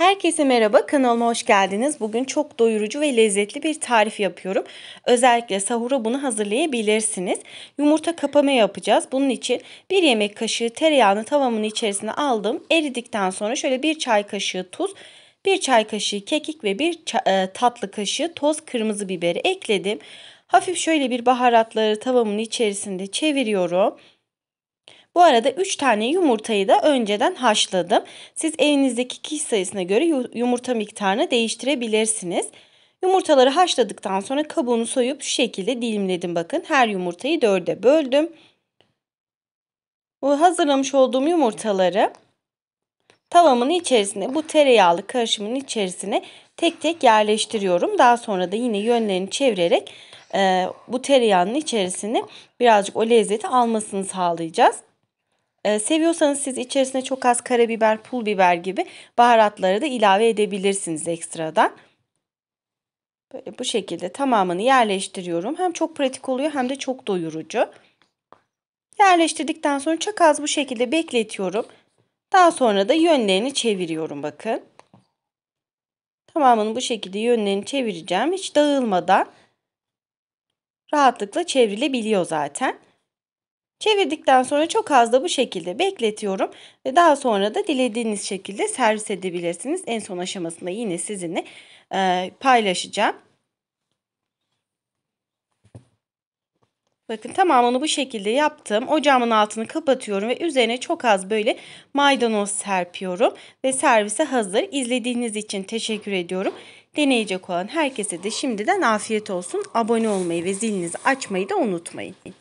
Herkese merhaba, kanalıma hoş geldiniz. Bugün çok doyurucu ve lezzetli bir tarif yapıyorum. Özellikle sahura bunu hazırlayabilirsiniz. Yumurta kapama yapacağız. Bunun için bir yemek kaşığı tereyağını tavamın içerisine aldım. Eridikten sonra şöyle bir çay kaşığı tuz, bir çay kaşığı kekik ve bir e, tatlı kaşığı toz kırmızı biberi ekledim. Hafif şöyle bir baharatları tavamın içerisinde çeviriyorum. Bu arada 3 tane yumurtayı da önceden haşladım. Siz evinizdeki kişi sayısına göre yumurta miktarını değiştirebilirsiniz. Yumurtaları haşladıktan sonra kabuğunu soyup şu şekilde dilimledim bakın. Her yumurtayı dörde böldüm. Bu hazırlamış olduğum yumurtaları tavamın içerisine bu tereyağlı karışımın içerisine tek tek yerleştiriyorum. Daha sonra da yine yönlerini çevirerek e, bu tereyağının içerisini birazcık o lezzeti almasını sağlayacağız. E, seviyorsanız siz içerisine çok az karabiber, pul biber gibi baharatları da ilave edebilirsiniz ekstradan. Böyle bu şekilde tamamını yerleştiriyorum. Hem çok pratik oluyor hem de çok doyurucu. Yerleştirdikten sonra çok az bu şekilde bekletiyorum. Daha sonra da yönlerini çeviriyorum bakın. Tamamını bu şekilde yönlerini çevireceğim. Hiç dağılmadan rahatlıkla çevrilebiliyor zaten. Çevirdikten sonra çok az da bu şekilde bekletiyorum. Ve daha sonra da dilediğiniz şekilde servis edebilirsiniz. En son aşamasında yine sizinle e, paylaşacağım. Bakın tamamını bu şekilde yaptım. Ocağımın altını kapatıyorum ve üzerine çok az böyle maydanoz serpiyorum. Ve servise hazır. İzlediğiniz için teşekkür ediyorum. Deneyecek olan herkese de şimdiden afiyet olsun. Abone olmayı ve zilinizi açmayı da unutmayın.